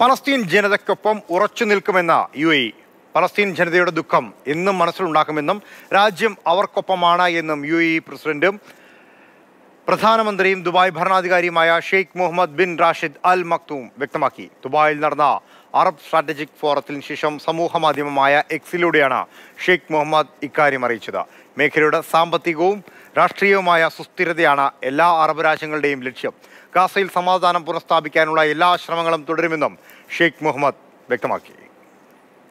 Palestine ജനതയ്ക്കൊപ്പം ഉറച്ചു നിൽക്കുമെന്ന U A Palestine ജനതയുടെ ദുഃഖം എന്നും മനസ്സിലുണ്ടാക്കുമെന്നും രാജ്യം അവർക്കൊപ്പമാണ് എന്നും യു എ പ്രസിഡന്റും പ്രധാനമന്ത്രിയും ദുബായ് ഭരണാധികാരിയുമായ Sheikh Mohammed bin Rashid Al Maktoum വ്യക്തമാക്കി ദുബായിൽ നടന്ന അറബ് സ്ട്രാറ്റജിക് ഫോറത്തിന് ശേഷം സമൂഹമാധ്യമമായ എക്സിലൂടെയാണ് ഷെയ്ഖ് മുഹമ്മദ് ഇക്കാര്യം അറിയിച്ചത് മേഖലയുടെ സാമ്പത്തികവും രാഷ്ട്രീയവുമായ സുസ്ഥിരതയാണ് എല്ലാ അറബ് രാജ്യങ്ങളുടെയും ലക്ഷ്യം ഗാസയിൽ സമാധാനം പുനഃസ്ഥാപിക്കാനുള്ള എല്ലാ ശ്രമങ്ങളും തുടരുമെന്നും ഷെയ്ഖ് മുഹമ്മദ് വ്യക്തമാക്കി